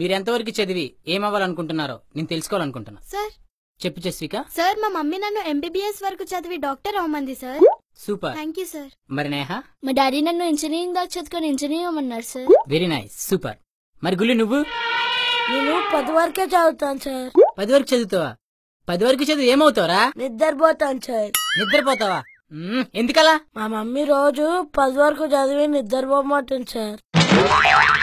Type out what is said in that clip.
మీరెంతవరకు చదివి ఏమవ్వాలనుకుంటున్నారో నేను తెలుసుకోవాలనుకుంటున్నా సార్ చెప్పు జస్విక సార్ మా మమ్మీ నన్ను ఎంబీబీఎస్ వరకు చదివి డాక్టర్ అవ్వమంది sir super thank you sir మరి నేహ మా డాడీ నన్ను ఇంజనీరింగ్ దాకా చదువుకొని ఇంజనీరింగ్ అవ్వమన్నారు సార్ వెరీ నైస్ సూపర్ మరి గుల్లి నువ్వు నేను పది వరకే చదువుతాను సార్ పది వరకు చదువుతావా పది వరకు చదివి ఏమవుతావరా నిద్రపోతాను సార్ నిద్రపోతావా ఎందుకలా మా మమ్మీ రోజు పది వరకు చదివి నిద్రపోమంటుంది సార్